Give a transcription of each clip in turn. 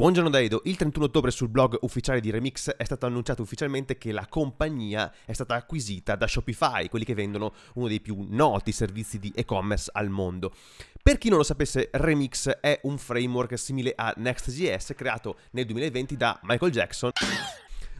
Buongiorno Daedo, il 31 ottobre sul blog ufficiale di Remix è stato annunciato ufficialmente che la compagnia è stata acquisita da Shopify, quelli che vendono uno dei più noti servizi di e-commerce al mondo. Per chi non lo sapesse, Remix è un framework simile a Next.js creato nel 2020 da Michael Jackson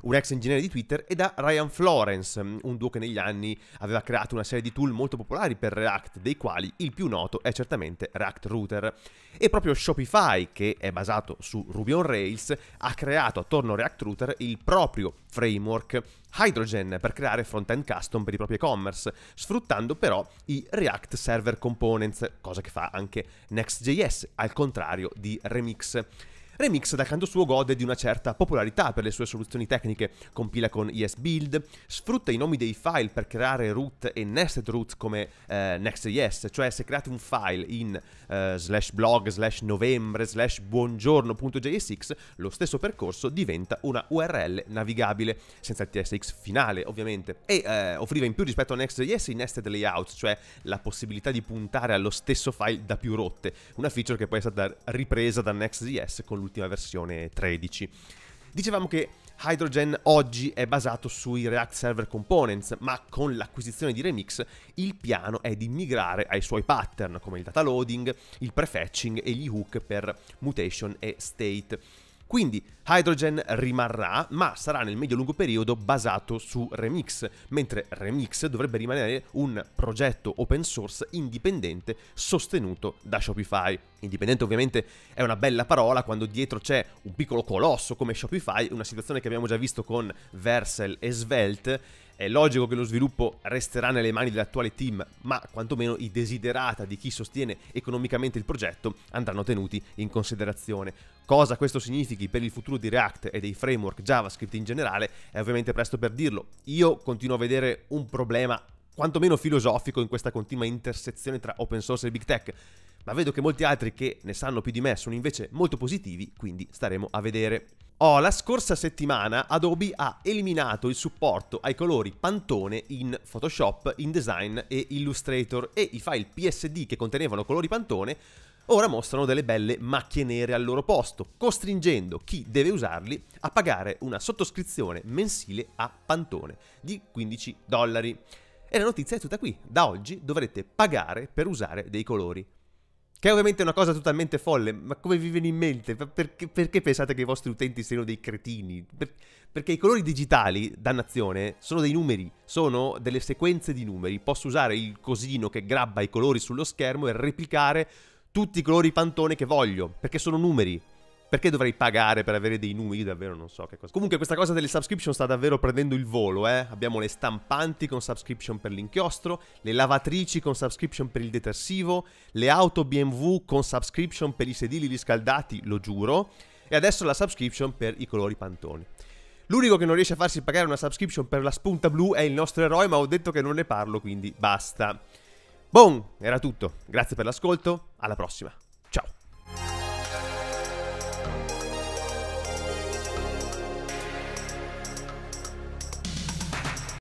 un ex ingegnere di Twitter, e da Ryan Florence, un duo che negli anni aveva creato una serie di tool molto popolari per React, dei quali il più noto è certamente React Router. E proprio Shopify, che è basato su Ruby on Rails, ha creato attorno a React Router il proprio framework Hydrogen per creare front-end custom per i propri e-commerce, sfruttando però i React Server Components, cosa che fa anche Next.js, al contrario di Remix. Remix da canto suo gode di una certa popolarità per le sue soluzioni tecniche, compila con ESBuild, sfrutta i nomi dei file per creare root e nested root come eh, Next.js, cioè se create un file in eh, slash blog, slash novembre, slash buongiorno.jsx, lo stesso percorso diventa una URL navigabile, senza il TSX finale ovviamente, e eh, offriva in più rispetto a Next.js i nested layout, cioè la possibilità di puntare allo stesso file da più rotte, una feature che poi è stata ripresa da Next.js con l'ultimo l'ultima versione 13. Dicevamo che Hydrogen oggi è basato sui React Server Components, ma con l'acquisizione di Remix il piano è di migrare ai suoi pattern come il data loading, il prefetching e gli hook per mutation e state. Quindi Hydrogen rimarrà, ma sarà nel medio-lungo periodo basato su Remix, mentre Remix dovrebbe rimanere un progetto open source indipendente sostenuto da Shopify. Indipendente ovviamente è una bella parola quando dietro c'è un piccolo colosso come Shopify, una situazione che abbiamo già visto con Versel e Svelte, è logico che lo sviluppo resterà nelle mani dell'attuale team, ma quantomeno i desiderata di chi sostiene economicamente il progetto andranno tenuti in considerazione. Cosa questo significhi per il futuro di React e dei framework JavaScript in generale è ovviamente presto per dirlo. Io continuo a vedere un problema quantomeno filosofico in questa continua intersezione tra open source e big tech, ma vedo che molti altri che ne sanno più di me sono invece molto positivi, quindi staremo a vedere. Oh, la scorsa settimana Adobe ha eliminato il supporto ai colori pantone in Photoshop, InDesign e Illustrator e i file PSD che contenevano colori pantone ora mostrano delle belle macchie nere al loro posto, costringendo chi deve usarli a pagare una sottoscrizione mensile a pantone di 15 dollari. E la notizia è tutta qui. Da oggi dovrete pagare per usare dei colori. Che è ovviamente una cosa totalmente folle, ma come vi viene in mente? Perché, perché pensate che i vostri utenti siano dei cretini? perché i colori digitali, dannazione, sono dei numeri, sono delle sequenze di numeri. Posso usare il cosino che grabba i colori sullo schermo e replicare tutti i colori pantone che voglio, perché sono numeri. Perché dovrei pagare per avere dei numeri? Io davvero non so che cosa. Comunque questa cosa delle subscription sta davvero prendendo il volo, eh. Abbiamo le stampanti con subscription per l'inchiostro, le lavatrici con subscription per il detersivo, le auto BMW con subscription per i sedili riscaldati, lo giuro, e adesso la subscription per i colori pantoni. L'unico che non riesce a farsi pagare una subscription per la spunta blu è il nostro eroe, ma ho detto che non ne parlo, quindi basta. Bon, era tutto. Grazie per l'ascolto, alla prossima.